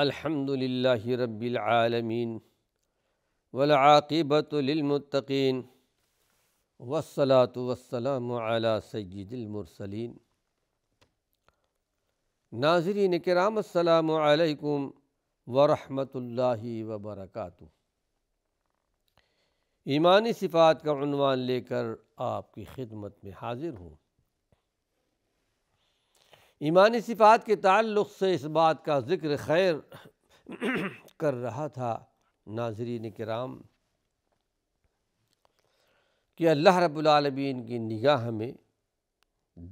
الحمد للہ رب العالمین للمتقین وسلاۃ وسلم وسلام سید المرسلین ناظرین کرام السلام علیکم ورحمۃ اللہ وبرکاتہ ایمانی صفات کا عنوان لے کر آپ کی خدمت میں حاضر ہوں ایمانی صفات کے تعلق سے اس بات کا ذکر خیر کر رہا تھا ناظرین کرام کہ اللہ رب العالمین کی نگاہ میں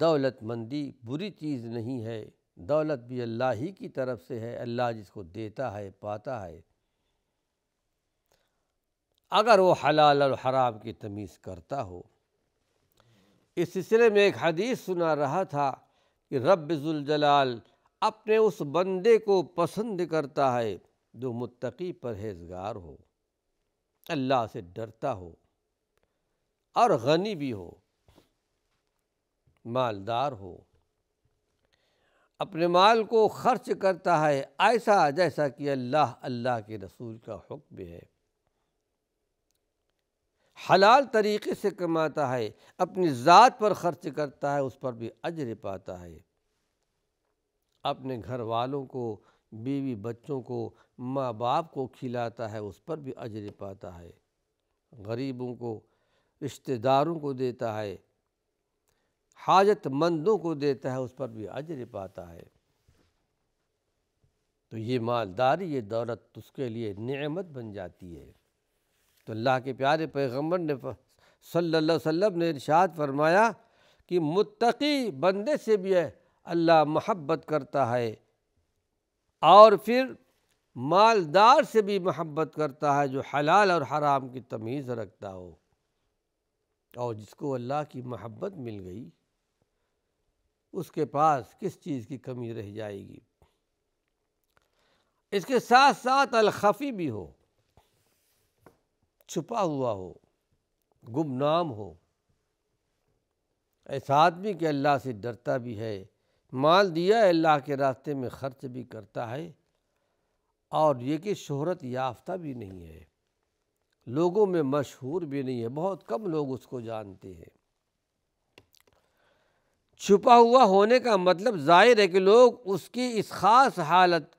دولت مندی بری چیز نہیں ہے دولت بھی اللہ ہی کی طرف سے ہے اللہ جس کو دیتا ہے پاتا ہے اگر وہ حلال اور حرام کی تمیز کرتا ہو اس سلسلے میں ایک حدیث سنا رہا تھا کہ رب ذوالجلال اپنے اس بندے کو پسند کرتا ہے جو متقی پرہیزگار ہو اللہ سے ڈرتا ہو اور غنی بھی ہو مالدار ہو اپنے مال کو خرچ کرتا ہے ایسا جیسا کہ اللہ اللہ کے رسول کا حکم ہے حلال طریقے سے کماتا ہے اپنی ذات پر خرچ کرتا ہے اس پر بھی اجر پاتا ہے اپنے گھر والوں کو بیوی بچوں کو ماں باپ کو کھلاتا ہے اس پر بھی اجر پاتا ہے غریبوں کو رشتہ داروں کو دیتا ہے حاجت مندوں کو دیتا ہے اس پر بھی اجر پاتا ہے تو یہ مالداری یہ دولت اس کے لیے نعمت بن جاتی ہے تو اللہ کے پیارے پیغمبر نے صلی اللہ علیہ وسلم نے ارشاد فرمایا کہ متقی بندے سے بھی ہے اللہ محبت کرتا ہے اور پھر مالدار سے بھی محبت کرتا ہے جو حلال اور حرام کی تمیز رکھتا ہو اور جس کو اللہ کی محبت مل گئی اس کے پاس کس چیز کی کمی رہ جائے گی اس کے ساتھ ساتھ الخفی بھی ہو چھپا ہوا ہو گم نام ہو ایسا آدمی کہ اللہ سے ڈرتا بھی ہے مال دیا ہے اللہ کے راستے میں خرچ بھی کرتا ہے اور یہ کہ شہرت یافتہ بھی نہیں ہے لوگوں میں مشہور بھی نہیں ہے بہت کم لوگ اس کو جانتے ہیں چھپا ہوا ہونے کا مطلب ظاہر ہے کہ لوگ اس کی اس خاص حالت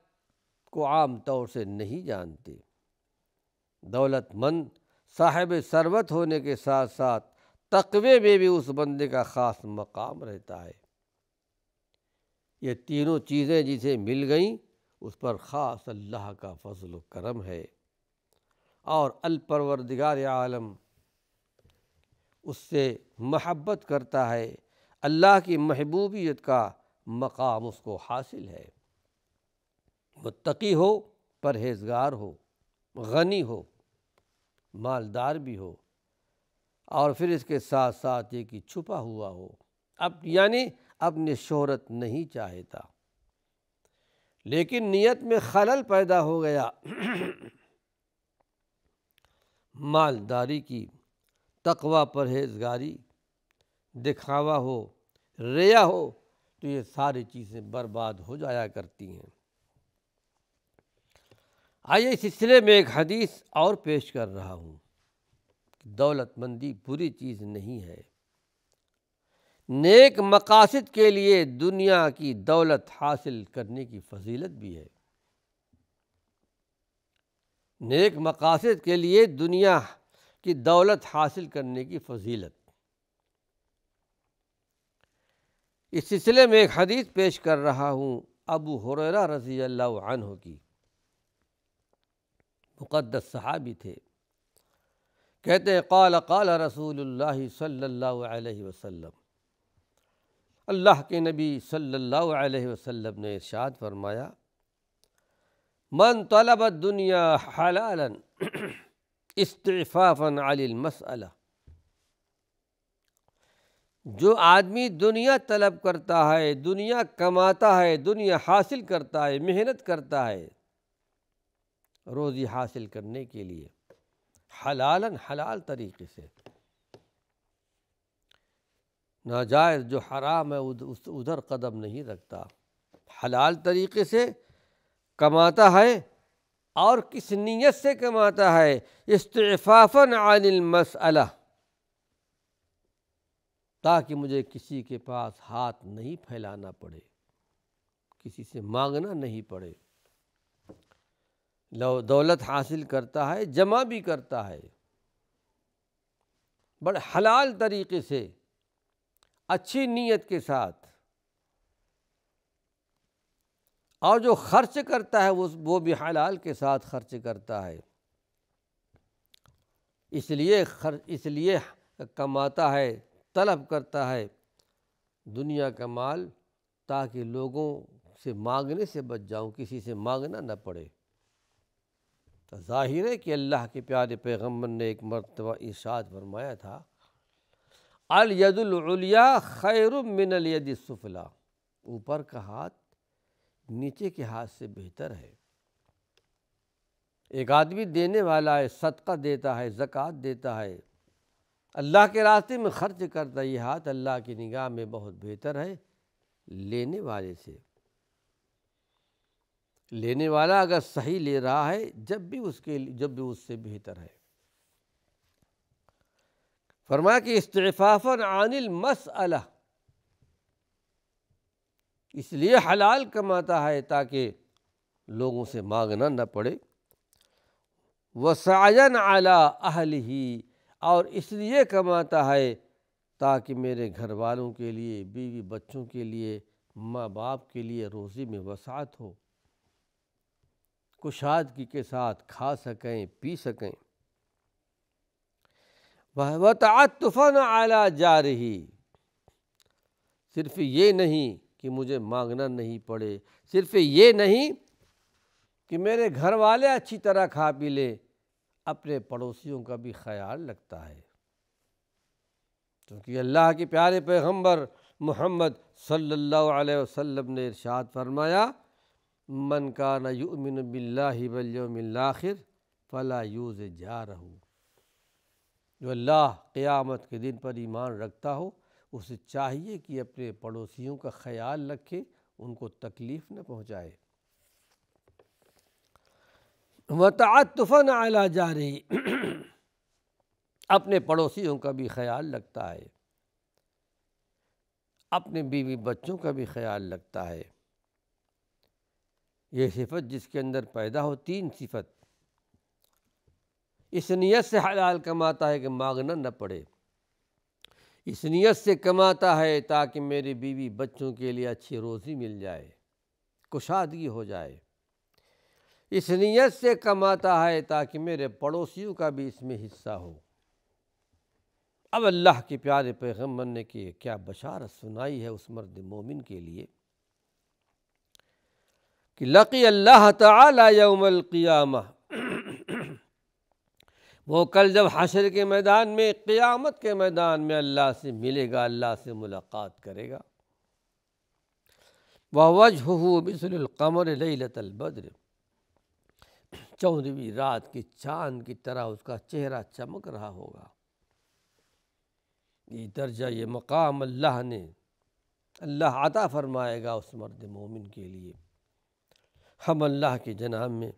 کو عام طور سے نہیں جانتے دولت مند صاحب ثروت ہونے کے ساتھ ساتھ تقوی میں بھی اس بندے کا خاص مقام رہتا ہے یہ تینوں چیزیں جسے مل گئیں اس پر خاص اللہ کا فضل و کرم ہے اور الپروردگار عالم اس سے محبت کرتا ہے اللہ کی محبوبیت کا مقام اس کو حاصل ہے متقی ہو پرہیزگار ہو غنی ہو مالدار بھی ہو اور پھر اس کے ساتھ ساتھ یہ کہ چھپا ہوا ہو اب یعنی اپنی شہرت نہیں چاہتا لیکن نیت میں خلل پیدا ہو گیا مالداری کی تقوا پرہیزگاری دکھاوا ہو ریا ہو تو یہ ساری چیزیں برباد ہو جایا کرتی ہیں آئیے اس سلسلے میں ایک حدیث اور پیش کر رہا ہوں دولت مندی بری چیز نہیں ہے نیک مقاصد کے لیے دنیا کی دولت حاصل کرنے کی فضیلت بھی ہے نیک مقاصد کے لیے دنیا کی دولت حاصل کرنے کی فضیلت اس سلسلے میں ایک حدیث پیش کر رہا ہوں ابو حریرہ رضی اللہ عنہ کی مقدس صحابی تھے کہتے قال قال رسول اللہ صلی اللہ علیہ وسلم اللہ کے نبی صلی اللہ علیہ وسلم نے ارشاد فرمایا من طلب دنیا علی المسئلہ جو آدمی دنیا طلب کرتا ہے دنیا کماتا ہے دنیا حاصل کرتا ہے محنت کرتا ہے روزی حاصل کرنے کے لیے حلالا حلال طریقے سے ناجائز جو حرام ہے ادھر ادھر قدم نہیں رکھتا حلال طریقے سے کماتا ہے اور کس نیت سے کماتا ہے عن المسئلہ تاکہ مجھے کسی کے پاس ہاتھ نہیں پھیلانا پڑے کسی سے مانگنا نہیں پڑے دولت حاصل کرتا ہے جمع بھی کرتا ہے بڑے حلال طریقے سے اچھی نیت کے ساتھ اور جو خرچ کرتا ہے وہ بھی حلال کے ساتھ خرچ کرتا ہے اس لیے خرچ اس لیے کماتا ہے طلب کرتا ہے دنیا کا مال تاکہ لوگوں سے مانگنے سے بچ جاؤں کسی سے مانگنا نہ پڑے تو ظاہر ہے کہ اللہ کے پیارے پیغمبر نے ایک مرتبہ ارشاد فرمایا تھا الید خیر من الید السفلا اوپر کا ہاتھ نیچے کے ہاتھ سے بہتر ہے ایک آدمی دینے والا ہے صدقہ دیتا ہے زکوٰۃ دیتا ہے اللہ کے راستے میں خرچ کرتا یہ ہاتھ اللہ کی نگاہ میں بہت بہتر ہے لینے والے سے لینے والا اگر صحیح لے رہا ہے جب بھی اس کے جب بھی اس سے بہتر ہے فرمایا کہ استفافاً عن مس اس لیے حلال کماتا ہے تاکہ لوگوں سے مانگنا نہ پڑے وسعین اعلیٰ اہل ہی اور اس لیے کماتا ہے تاکہ میرے گھر والوں کے لیے بیوی بچوں کے لیے ماں باپ کے لیے روزی میں وسعت ہو کشادگی کے ساتھ کھا سکیں پی سکیں بہ بعطف اعلیٰ جا رہی صرف یہ نہیں کہ مجھے مانگنا نہیں پڑے صرف یہ نہیں کہ میرے گھر والے اچھی طرح کھا پی لیں اپنے پڑوسیوں کا بھی خیال رکھتا ہے کیونکہ اللہ کے پیارے پیغمبر محمد صلی اللہ علیہ وسلم نے ارشاد فرمایا من کا نہ باللہ بلّہ بلّاخر فلا یوز جا رہوں جو اللہ قیامت کے دن پر ایمان رکھتا ہو اسے چاہیے کہ اپنے پڑوسیوں کا خیال رکھے ان کو تکلیف نہ پہنچائے وطع اعلیٰ جاری اپنے پڑوسیوں کا بھی خیال رکھتا ہے اپنے بیوی بچوں کا بھی خیال رکھتا ہے یہ صفت جس کے اندر پیدا ہو تین صفت اس نیت سے حلال کماتا ہے کہ مانگنا نہ پڑے اس نیت سے کماتا ہے تاکہ میری بیوی بچوں کے لیے اچھی روزی مل جائے کشادگی ہو جائے اس نیت سے کماتا ہے تاکہ میرے پڑوسیوں کا بھی اس میں حصہ ہو اب اللہ کے پیارے پیغمبر نے کہ کیا بشارت سنائی ہے اس مرد مومن کے لیے کہ لقی اللہ تعالی یوم القیامہ وہ کل جب حشر کے میدان میں قیامت کے میدان میں اللہ سے ملے گا اللہ سے ملاقات کرے گا وہ وجہ ہو بسل القمر البدر چودھویں رات کی چاند کی طرح اس کا چہرہ چمک رہا ہوگا یہ درجہ یہ مقام اللہ نے اللہ عطا فرمائے گا اس مرد مومن کے لیے ہم اللہ کے جناب میں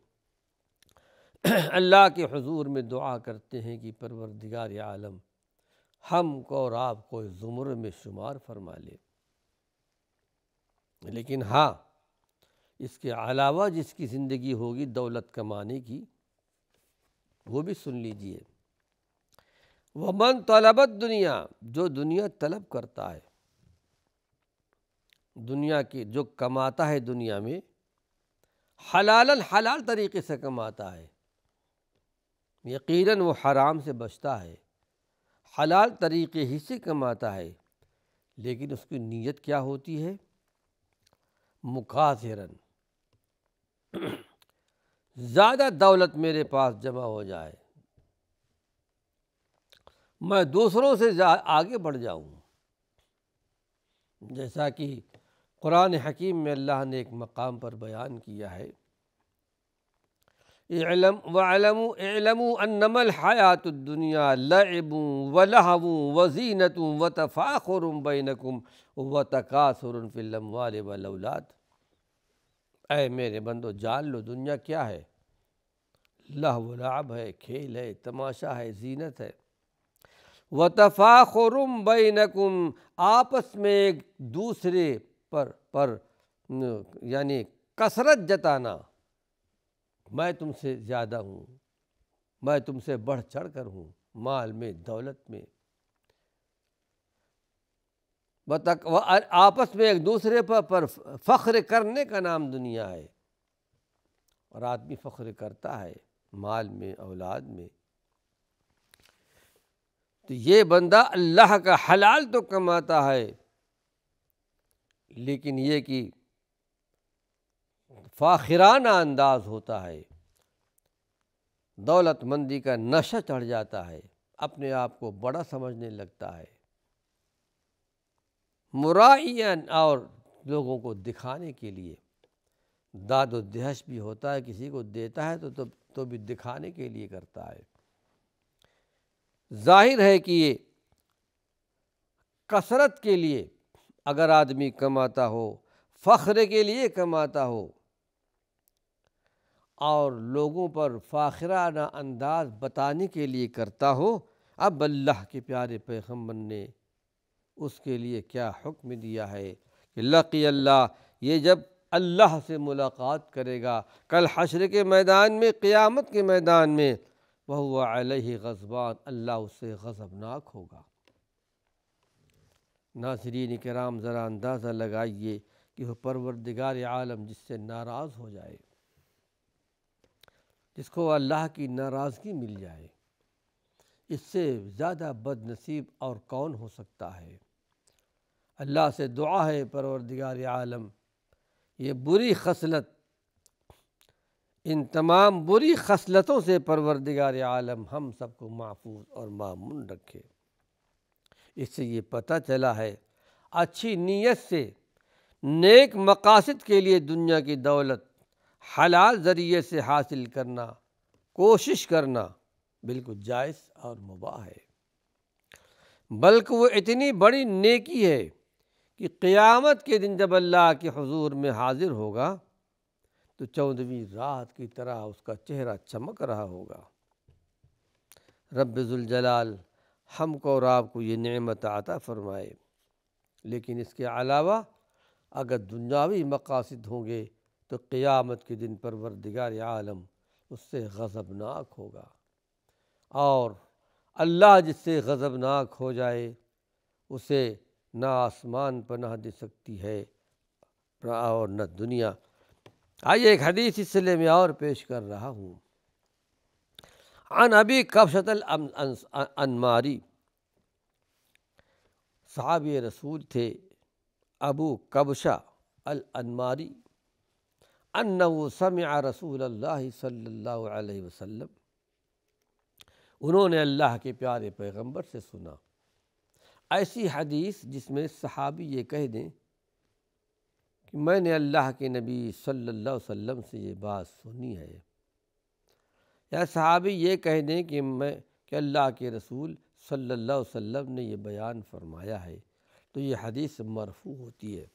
اللہ کے حضور میں دعا کرتے ہیں کہ پروردگار عالم ہم کو اور آپ کو زمر میں شمار فرما لے لیکن ہاں اس کے علاوہ جس کی زندگی ہوگی دولت کمانے کی وہ بھی سن لیجئے وہ من طلبت دنیا جو دنیا طلب کرتا ہے دنیا کی جو کماتا ہے دنیا میں حلال حلال طریقے سے کماتا ہے یقیناً وہ حرام سے بچتا ہے حلال طریقے ہی سے کماتا ہے لیکن اس کی نیت کیا ہوتی ہے مقاصراً زیادہ دولت میرے پاس جمع ہو جائے میں دوسروں سے آگے بڑھ جاؤں جیسا کہ قرآن حکیم میں اللہ نے ایک مقام پر بیان کیا ہے اے علم و علم الحیات الدنیا لوں و لہ و زینتوں و طفاخرم بینقم و فلم اے میرے بندو جان لو دنیا کیا ہے لہو لعب ہے کھیل ہے تماشا ہے زینت ہے و طفاخروم آپس میں ایک دوسرے پر پر یعنی کثرت جتانا میں تم سے زیادہ ہوں میں تم سے بڑھ چڑھ کر ہوں مال میں دولت میں آپس میں ایک دوسرے پر فخر کرنے کا نام دنیا ہے اور آدمی فخر کرتا ہے مال میں اولاد میں تو یہ بندہ اللہ کا حلال تو کماتا ہے لیکن یہ کہ فاخرانہ انداز ہوتا ہے دولت مندی کا نشہ چڑھ جاتا ہے اپنے آپ کو بڑا سمجھنے لگتا ہے مرائین اور لوگوں کو دکھانے کے لیے داد و دہش بھی ہوتا ہے کسی کو دیتا ہے تو تو بھی دکھانے کے لیے کرتا ہے ظاہر ہے کہ یہ کثرت کے لیے اگر آدمی کماتا ہو فخر کے لیے کماتا ہو اور لوگوں پر فاخرہ انداز بتانے کے لیے کرتا ہو اب اللہ کے پیارے پیغمبر نے اس کے لیے کیا حکم دیا ہے کہ لقی اللہ یہ جب اللہ سے ملاقات کرے گا کل حشر کے میدان میں قیامت کے میدان میں وہ علیہ غزبان اللہ اس سے غضبناک ہوگا ناظرین کرام ذرا اندازہ لگائیے کہ وہ پروردگار عالم جس سے ناراض ہو جائے جس کو اللہ کی ناراضگی مل جائے اس سے زیادہ بد نصیب اور کون ہو سکتا ہے اللہ سے دعا ہے پروردگار عالم یہ بری خصلت ان تمام بری خصلتوں سے پروردگار عالم ہم سب کو محفوظ اور معمون رکھے اس سے یہ پتہ چلا ہے اچھی نیت سے نیک مقاصد کے لیے دنیا کی دولت حلال ذریعے سے حاصل کرنا کوشش کرنا بالکل جائز اور مباح ہے بلکہ وہ اتنی بڑی نیکی ہے کہ قیامت کے دن جب اللہ کے حضور میں حاضر ہوگا تو چودھویں رات کی طرح اس کا چہرہ چمک رہا ہوگا رب الجلال ہم کو اور آپ کو یہ نعمت عطا فرمائے لیکن اس کے علاوہ اگر دنیاوی مقاصد ہوں گے تو قیامت کے دن پروردگار عالم اس سے غضبناک ہوگا اور اللہ جس سے غضبناک ہو جائے اسے نہ آسمان پناہ دے سکتی ہے اور نہ دنیا آئیے ایک حدیث اس سلے میں اور پیش کر رہا ہوں عن ابی کفشت الانماری صحابی رسول تھے ابو کبشہ الانماری سمع رسول اللہ صلی اللہ علیہ وسلم انہوں نے اللہ کے پیارے پیغمبر سے سنا ایسی حدیث جس میں صحابی یہ کہہ دیں کہ میں نے اللہ کے نبی صلی اللہ علیہ وسلم سے یہ بات سنی ہے یا صحابی یہ کہہ دیں کہ میں کہ اللہ کے رسول صلی اللہ علیہ وسلم نے یہ بیان فرمایا ہے تو یہ حدیث مرفوع ہوتی ہے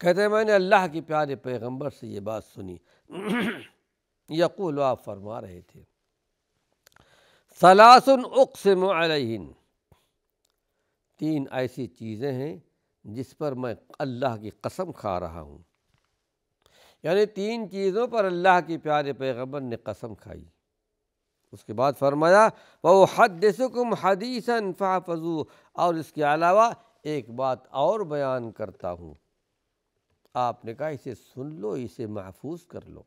کہتے ہیں میں نے اللہ کی پیارے پیغمبر سے یہ بات سنی یقول آپ فرما رہے تھے سلاسن اقسم علیہن تین ایسی چیزیں ہیں جس پر میں اللہ کی قسم کھا رہا ہوں یعنی تین چیزوں پر اللہ کی پیارے پیغمبر نے قسم کھائی اس کے بعد فرمایا وہ حد سکم حدیث اور اس کے علاوہ ایک بات اور بیان کرتا ہوں آپ نے کہا اسے سن لو اسے محفوظ کر لو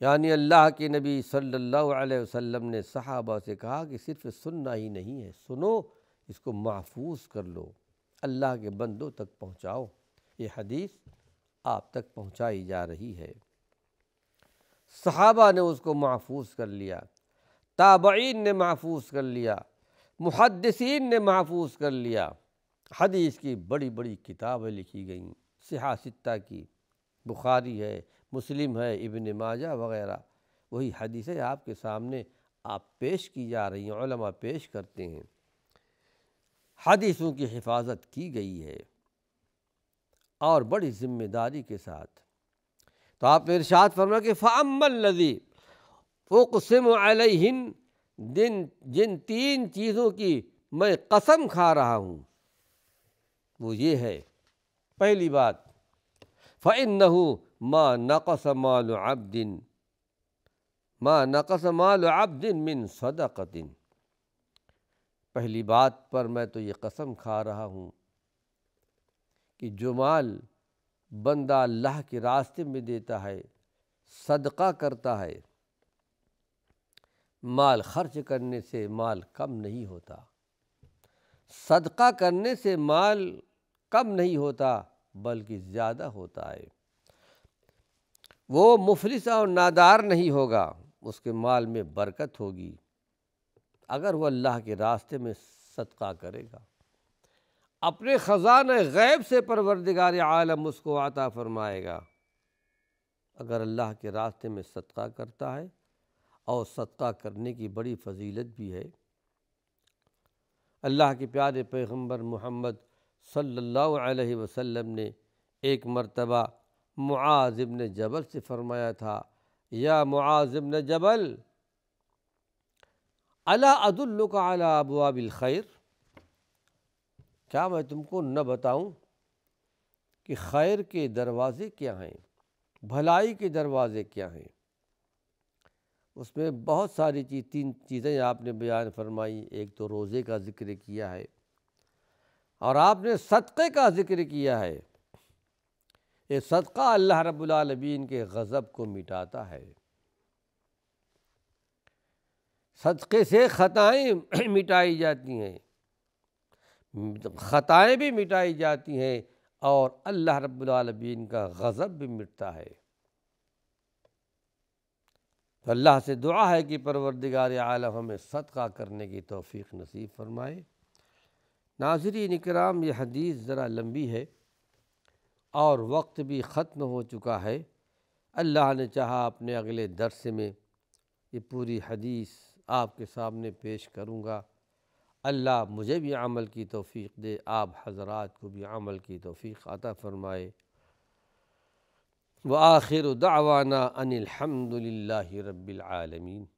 یعنی اللہ کے نبی صلی اللہ علیہ وسلم نے صحابہ سے کہا کہ صرف سننا ہی نہیں ہے سنو اس کو محفوظ کر لو اللہ کے بندوں تک پہنچاؤ یہ حدیث آپ تک پہنچائی جا رہی ہے صحابہ نے اس کو محفوظ کر لیا تابعین نے محفوظ کر لیا محدثین نے محفوظ کر لیا حدیث کی بڑی بڑی کتابیں لکھی گئیں ستہ کی بخاری ہے مسلم ہے ابن ماجہ وغیرہ وہی حدیثیں آپ کے سامنے آپ پیش کی جا رہی ہیں علماء پیش کرتے ہیں حدیثوں کی حفاظت کی گئی ہے اور بڑی ذمہ داری کے ساتھ تو آپ نے ارشاد فرما کہ فعم الدی اقسم علیہن دن جن تین چیزوں کی میں قسم کھا رہا ہوں وہ یہ ہے پہلی بات فعن نہ ہوں ماں نقص مال آب دن ماں نقص مال آب دن من صدق دن پہلی بات پر میں تو یہ قسم کھا رہا ہوں کہ جو مال بندہ اللہ کے راستے میں دیتا ہے صدقہ کرتا ہے مال خرچ کرنے سے مال کم نہیں ہوتا صدقہ کرنے سے مال کم نہیں ہوتا بلکہ زیادہ ہوتا ہے وہ مفلس اور نادار نہیں ہوگا اس کے مال میں برکت ہوگی اگر وہ اللہ کے راستے میں صدقہ کرے گا اپنے خزانہ غیب سے پروردگار عالم اس کو عطا فرمائے گا اگر اللہ کے راستے میں صدقہ کرتا ہے اور صدقہ کرنے کی بڑی فضیلت بھی ہے اللہ کے پیارے پیغمبر محمد صلی اللہ علیہ وسلم نے ایک مرتبہ معاذ ابن جبل سے فرمایا تھا یا معاذ ابن جبل علا علی ابواب الخیر کیا میں تم کو نہ بتاؤں کہ خیر کے دروازے کیا ہیں بھلائی کے دروازے کیا ہیں اس میں بہت ساری چیز تین چیزیں آپ نے بیان فرمائی ایک تو روزے کا ذکر کیا ہے اور آپ نے صدقے کا ذکر کیا ہے یہ صدقہ اللہ رب العالمین کے غضب کو مٹاتا ہے صدقے سے خطائیں مٹائی جاتی ہیں خطائیں بھی مٹائی جاتی ہیں اور اللہ رب العالمین کا غضب بھی مٹتا ہے تو اللہ سے دعا ہے کہ پروردگار عالم ہمیں صدقہ کرنے کی توفیق نصیب فرمائے ناظرین اکرام یہ حدیث ذرا لمبی ہے اور وقت بھی ختم ہو چکا ہے اللہ نے چاہا اپنے اگلے درس میں یہ پوری حدیث آپ کے سامنے پیش کروں گا اللہ مجھے بھی عمل کی توفیق دے آپ حضرات کو بھی عمل کی توفیق عطا فرمائے وآخر دعوانا ان الحمد للہ رب العالمین